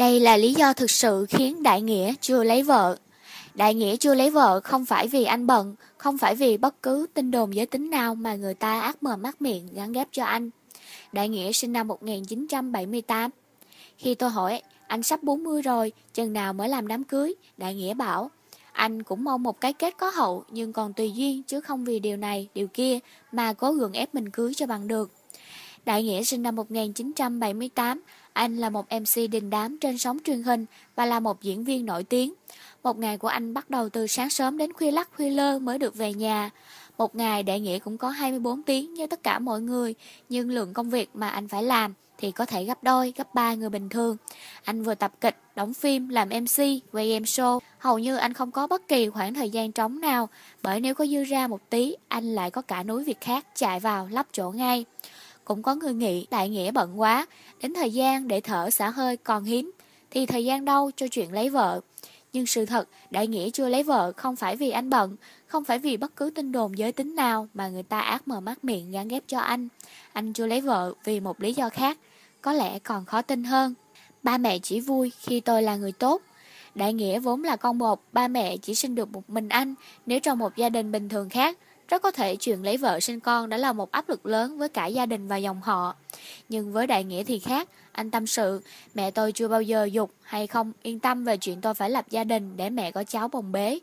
Đây là lý do thực sự khiến Đại Nghĩa chưa lấy vợ. Đại Nghĩa chưa lấy vợ không phải vì anh bận, không phải vì bất cứ tin đồn giới tính nào mà người ta ác mờ mắt miệng gắn ghép cho anh. Đại Nghĩa sinh năm 1978. Khi tôi hỏi, anh sắp 40 rồi, chừng nào mới làm đám cưới, Đại Nghĩa bảo, anh cũng mong một cái kết có hậu nhưng còn tùy duyên chứ không vì điều này, điều kia mà cố gượng ép mình cưới cho bằng được. Đại Nghĩa sinh năm 1978, anh là một MC đình đám trên sóng truyền hình và là một diễn viên nổi tiếng. Một ngày của anh bắt đầu từ sáng sớm đến khuya lắc khuya lơ mới được về nhà. Một ngày đại nghĩa cũng có 24 tiếng như tất cả mọi người, nhưng lượng công việc mà anh phải làm thì có thể gấp đôi, gấp ba người bình thường. Anh vừa tập kịch, đóng phim, làm MC, quay game show. Hầu như anh không có bất kỳ khoảng thời gian trống nào, bởi nếu có dư ra một tí, anh lại có cả núi việc khác chạy vào lắp chỗ ngay. Cũng có người nghĩ đại nghĩa bận quá, đến thời gian để thở xả hơi còn hiếm, thì thời gian đâu cho chuyện lấy vợ. Nhưng sự thật, đại nghĩa chưa lấy vợ không phải vì anh bận, không phải vì bất cứ tin đồn giới tính nào mà người ta ác mờ mắt miệng gán ghép cho anh. Anh chưa lấy vợ vì một lý do khác, có lẽ còn khó tin hơn. Ba mẹ chỉ vui khi tôi là người tốt. Đại nghĩa vốn là con một, ba mẹ chỉ sinh được một mình anh, nếu trong một gia đình bình thường khác, rất có thể chuyện lấy vợ sinh con đã là một áp lực lớn với cả gia đình và dòng họ. Nhưng với Đại Nghĩa thì khác, anh tâm sự, mẹ tôi chưa bao giờ dục hay không yên tâm về chuyện tôi phải lập gia đình để mẹ có cháu bồng bế.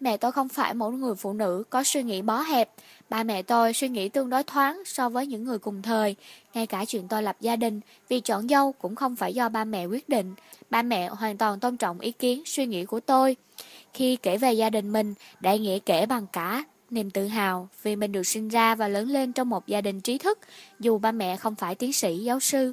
Mẹ tôi không phải một người phụ nữ có suy nghĩ bó hẹp. Ba mẹ tôi suy nghĩ tương đối thoáng so với những người cùng thời. Ngay cả chuyện tôi lập gia đình, vì chọn dâu cũng không phải do ba mẹ quyết định. Ba mẹ hoàn toàn tôn trọng ý kiến, suy nghĩ của tôi. Khi kể về gia đình mình, Đại Nghĩa kể bằng cả niềm tự hào vì mình được sinh ra và lớn lên trong một gia đình trí thức, dù ba mẹ không phải tiến sĩ, giáo sư.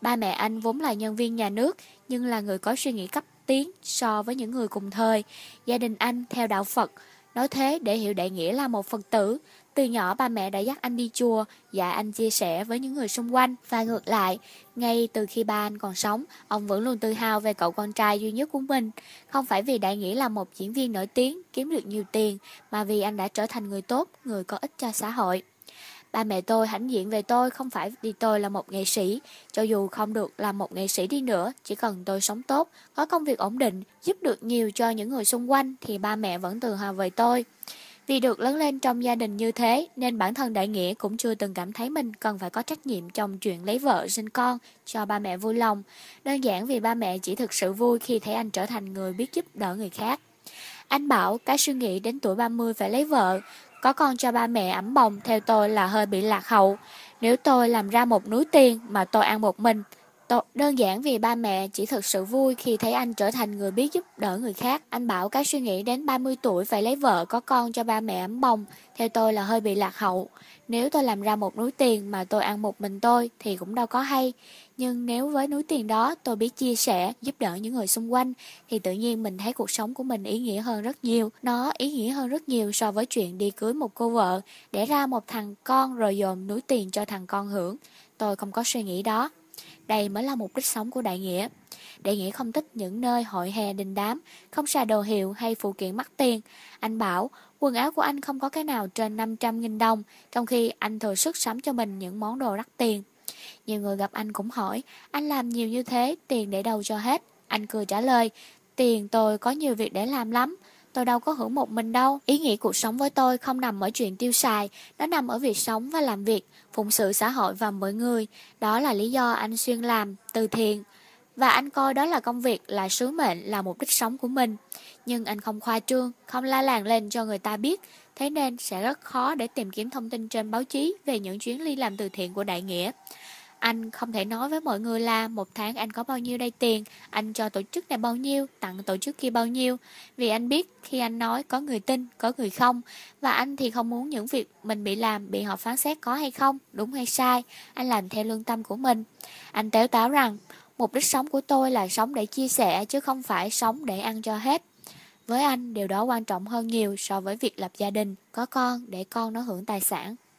Ba mẹ anh vốn là nhân viên nhà nước, nhưng là người có suy nghĩ cấp tiến so với những người cùng thời. Gia đình anh theo đạo Phật, nói thế để hiểu đại nghĩa là một Phật tử, từ nhỏ ba mẹ đã dắt anh đi chùa, dạy anh chia sẻ với những người xung quanh và ngược lại. Ngay từ khi ba anh còn sống, ông vẫn luôn tự hào về cậu con trai duy nhất của mình. Không phải vì đại nghĩa là một diễn viên nổi tiếng, kiếm được nhiều tiền, mà vì anh đã trở thành người tốt, người có ích cho xã hội. Ba mẹ tôi hãnh diện về tôi không phải vì tôi là một nghệ sĩ, cho dù không được là một nghệ sĩ đi nữa, chỉ cần tôi sống tốt, có công việc ổn định, giúp được nhiều cho những người xung quanh thì ba mẹ vẫn tự hào về tôi. Vì được lớn lên trong gia đình như thế nên bản thân Đại Nghĩa cũng chưa từng cảm thấy mình cần phải có trách nhiệm trong chuyện lấy vợ sinh con cho ba mẹ vui lòng. Đơn giản vì ba mẹ chỉ thực sự vui khi thấy anh trở thành người biết giúp đỡ người khác. Anh bảo cái suy nghĩ đến tuổi 30 phải lấy vợ, có con cho ba mẹ ấm bồng theo tôi là hơi bị lạc hậu. Nếu tôi làm ra một núi tiền mà tôi ăn một mình – Đơn giản vì ba mẹ chỉ thực sự vui khi thấy anh trở thành người biết giúp đỡ người khác. Anh bảo cái suy nghĩ đến 30 tuổi phải lấy vợ có con cho ba mẹ ấm bồng, theo tôi là hơi bị lạc hậu. Nếu tôi làm ra một núi tiền mà tôi ăn một mình tôi thì cũng đâu có hay. Nhưng nếu với núi tiền đó tôi biết chia sẻ, giúp đỡ những người xung quanh thì tự nhiên mình thấy cuộc sống của mình ý nghĩa hơn rất nhiều. Nó ý nghĩa hơn rất nhiều so với chuyện đi cưới một cô vợ, để ra một thằng con rồi dồn núi tiền cho thằng con hưởng. Tôi không có suy nghĩ đó. Đây mới là mục đích sống của Đại Nghĩa. Đại Nghĩa không thích những nơi hội hè đình đám, không xài đồ hiệu hay phụ kiện mắc tiền. Anh bảo, quần áo của anh không có cái nào trên 500.000 đồng, trong khi anh thừa sức sắm cho mình những món đồ đắt tiền. Nhiều người gặp anh cũng hỏi, anh làm nhiều như thế, tiền để đâu cho hết? Anh cười trả lời, tiền tôi có nhiều việc để làm lắm tôi đâu có hưởng một mình đâu. Ý nghĩa cuộc sống với tôi không nằm ở chuyện tiêu xài, nó nằm ở việc sống và làm việc, phụng sự xã hội và mọi người. Đó là lý do anh xuyên làm, từ thiện. Và anh coi đó là công việc, là sứ mệnh, là mục đích sống của mình. Nhưng anh không khoa trương, không la làng lên cho người ta biết. Thế nên sẽ rất khó để tìm kiếm thông tin trên báo chí về những chuyến đi làm từ thiện của Đại Nghĩa. Anh không thể nói với mọi người là một tháng anh có bao nhiêu đây tiền, anh cho tổ chức này bao nhiêu, tặng tổ chức kia bao nhiêu. Vì anh biết khi anh nói có người tin, có người không. Và anh thì không muốn những việc mình bị làm bị họ phán xét có hay không, đúng hay sai. Anh làm theo lương tâm của mình. Anh téo táo rằng, mục đích sống của tôi là sống để chia sẻ chứ không phải sống để ăn cho hết. Với anh, điều đó quan trọng hơn nhiều so với việc lập gia đình, có con để con nó hưởng tài sản.